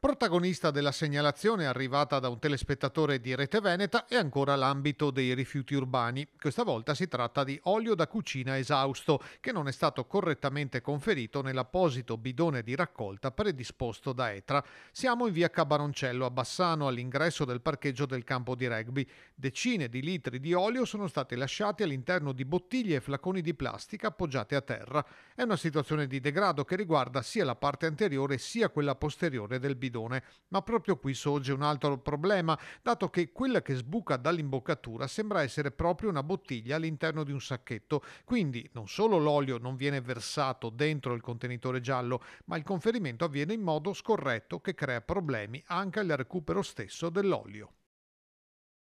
Protagonista della segnalazione arrivata da un telespettatore di Rete Veneta è ancora l'ambito dei rifiuti urbani. Questa volta si tratta di olio da cucina esausto che non è stato correttamente conferito nell'apposito bidone di raccolta predisposto da ETRA. Siamo in via Cabaroncello a Bassano all'ingresso del parcheggio del campo di rugby. Decine di litri di olio sono stati lasciati all'interno di bottiglie e flaconi di plastica appoggiate a terra. È una situazione di degrado che riguarda sia la parte anteriore sia quella posteriore del bidone bidone, ma proprio qui sorge un altro problema, dato che quella che sbuca dall'imboccatura sembra essere proprio una bottiglia all'interno di un sacchetto, quindi non solo l'olio non viene versato dentro il contenitore giallo, ma il conferimento avviene in modo scorretto che crea problemi anche al recupero stesso dell'olio.